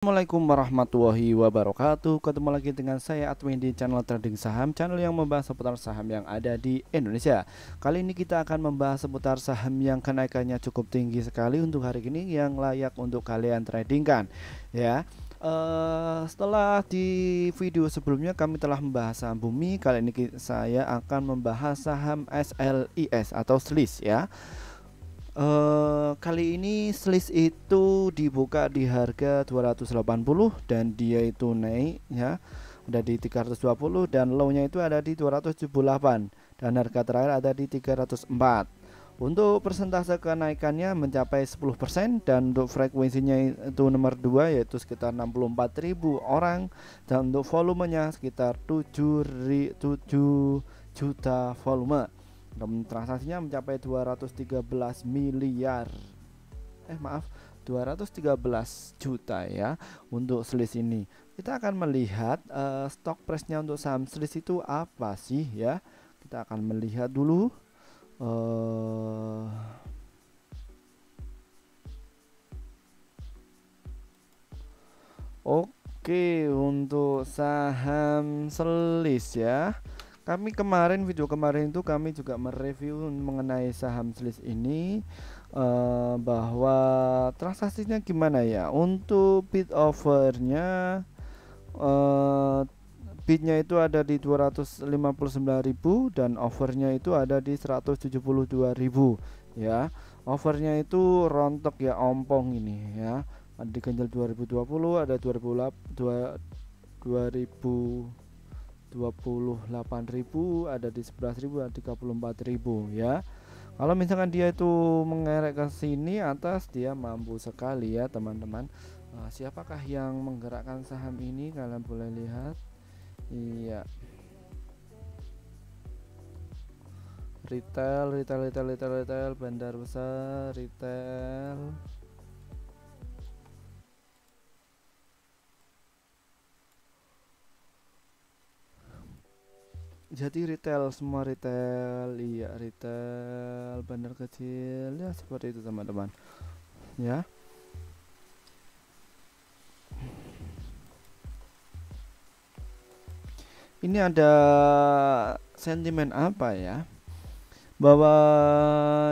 Assalamualaikum warahmatullahi wabarakatuh Ketemu lagi dengan saya admin di channel trading saham Channel yang membahas seputar saham yang ada di Indonesia Kali ini kita akan membahas seputar saham yang kenaikannya cukup tinggi sekali Untuk hari ini yang layak untuk kalian tradingkan Ya Uh, setelah di video sebelumnya kami telah membahas saham bumi kali ini saya akan membahas saham SLIS atau SLIS ya Uh, kali ini selis itu dibuka di harga 280 dan dia itu naik ya udah di 320 dan low-nya itu ada di 278 dan harga terakhir ada di 304 untuk persentase kenaikannya mencapai 10% dan untuk frekuensinya itu nomor 2 yaitu sekitar 64.000 orang dan untuk volumenya sekitar 7, 7 juta volume dan transaksinya mencapai 213 miliar eh maaf 213 juta ya untuk selis ini kita akan melihat uh, stock price untuk saham selis itu apa sih ya kita akan melihat dulu uh, Oke untuk saham selis ya kami kemarin video kemarin itu kami juga mereview mengenai saham selis ini uh, bahwa transaksinya gimana ya untuk bid overnya uh, eh, bidnya itu ada di 259.000 dan overnya itu ada di 172.000 ya overnya itu rontok ya ompong ini ya ada diganjal 2020 ada 2008 2000 28.000 ada di 11.000 ada 34.000 ya kalau misalkan dia itu mengerek ke sini atas dia mampu sekali ya teman-teman nah, siapakah yang menggerakkan saham ini kalian boleh lihat iya retail retail retail retail retail bandar besar retail Jadi retail semua retail iya retail bandar kecil ya seperti itu teman-teman ya ini ada sentimen apa ya bahwa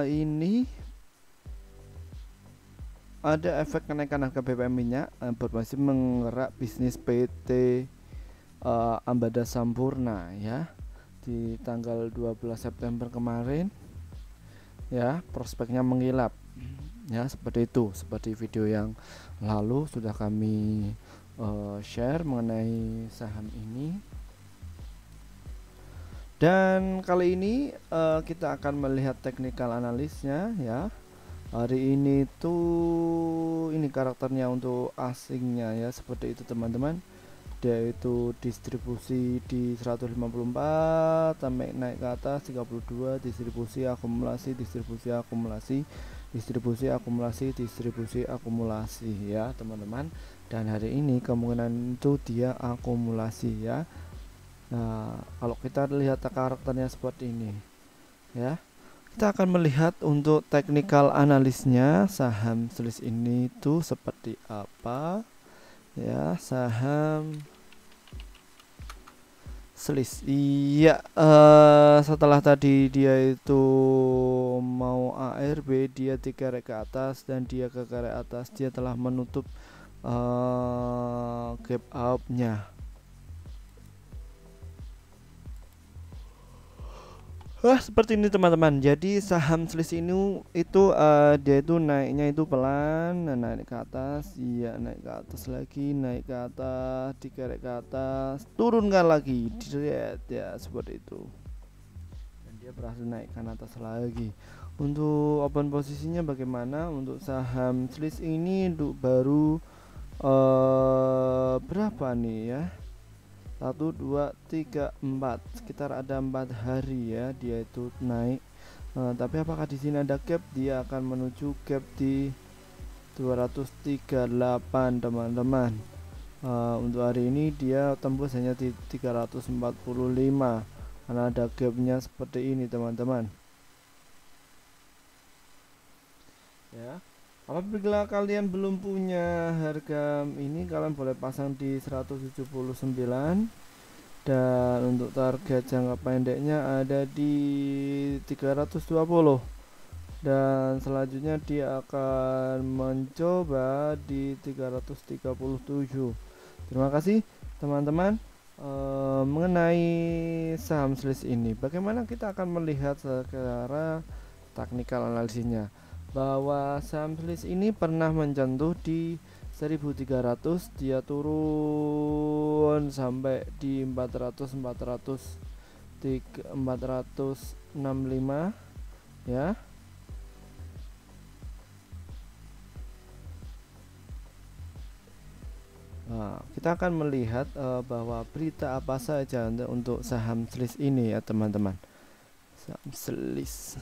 ini ada efek kenaikan harga BBM minyak eh, berpotensi menggerak bisnis PT uh, eh, Ambada Sampurna ya di tanggal 12 September kemarin ya prospeknya mengilap ya seperti itu seperti video yang lalu sudah kami uh, share mengenai saham ini dan kali ini uh, kita akan melihat teknikal analisnya ya hari ini tuh ini karakternya untuk asingnya ya seperti itu teman-teman dia itu distribusi di 154 sampai naik ke atas 32 distribusi akumulasi distribusi akumulasi distribusi akumulasi distribusi akumulasi ya teman-teman dan hari ini kemungkinan itu dia akumulasi ya Nah kalau kita lihat karakternya seperti ini ya kita akan melihat untuk teknikal analisnya saham selis ini itu seperti apa ya saham selis iya uh, setelah tadi dia itu mau ARB dia tiga rek ke atas dan dia ke karet atas dia telah menutup uh, gap up nya Wah seperti ini teman-teman. Jadi saham selisih ini itu uh, dia itu naiknya itu pelan, nah, naik ke atas, iya naik ke atas lagi, naik ke atas, dikerek ke atas, turunkan lagi, dilihat ya seperti itu. Dan dia berhasil naikkan atas lagi. Untuk open posisinya bagaimana? Untuk saham selisih ini untuk baru uh, berapa nih ya? satu dua tiga empat sekitar ada empat hari ya dia itu naik uh, tapi apakah di sini ada gap dia akan menuju gap di 238 teman-teman uh, untuk hari ini dia tembus hanya di 345 karena ada gapnya seperti ini teman-teman ya apabila kalian belum punya harga ini kalian boleh pasang di 179 dan untuk target jangka pendeknya ada di 320 dan selanjutnya dia akan mencoba di 337 terima kasih teman-teman e, mengenai saham selis ini bagaimana kita akan melihat secara teknikal analisinya bahwa Samplis ini pernah menjentuh di 1300 dia turun sampai di 400 400 di 465 ya Nah, kita akan melihat uh, bahwa berita apa saja untuk saham selis ini ya teman-teman. Saham selis.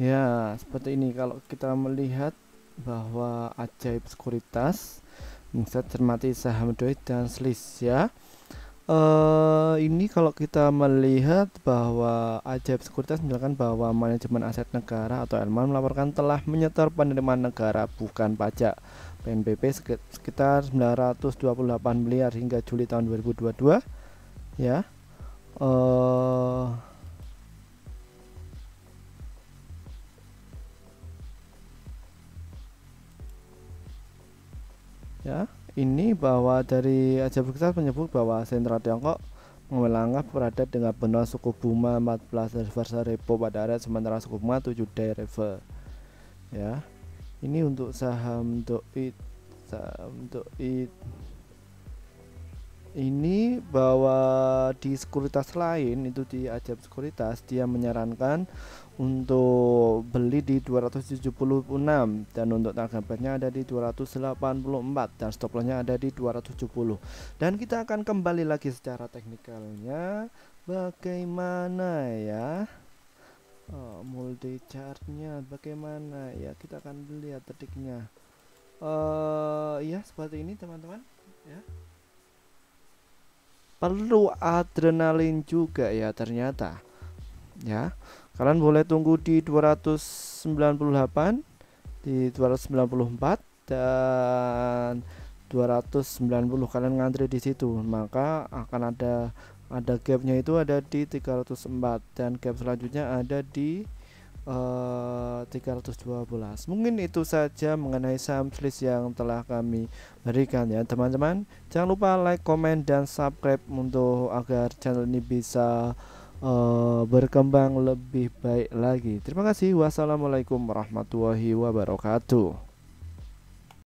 Ya, seperti ini kalau kita melihat bahwa ajaib sekuritas bisa cermati saham duit dan selis ya. Uh, ini kalau kita melihat bahwa ajaib sekuritas menjelaskan bahwa manajemen aset negara atau Elman melaporkan telah menyetor penerimaan negara bukan pajak PNBP sekitar 928 miliar hingga Juli tahun 2022 ya. Uh, ya ini bahwa dari Ajaib Besar menyebut bahwa sentra Tiongkok mengambil langkah berada dengan benua suku bunga 14 anniversary repo pada area sementara suku bunga 7 day river ya ini untuk saham untuk it saham untuk ini bahwa di sekuritas lain itu di ajab sekuritas dia menyarankan untuk beli di 276 dan untuk target price-nya ada di 284 dan stop loss ada di 270. Dan kita akan kembali lagi secara teknikalnya bagaimana ya? Oh, multi chartnya bagaimana ya? Kita akan lihat detiknya. Uh, ya seperti ini teman-teman ya. Perlu adrenalin juga ya ternyata. Ya Kalian boleh tunggu di 298, di 294 dan 290 kalian ngantri di situ, maka akan ada ada gapnya itu ada di 304 dan gap selanjutnya ada di uh, eh, 312 mungkin itu saja mengenai saham list yang telah kami berikan ya teman-teman jangan lupa like comment dan subscribe untuk agar channel ini bisa Eh, berkembang lebih baik lagi. Terima kasih. Wassalamualaikum warahmatullahi wabarakatuh.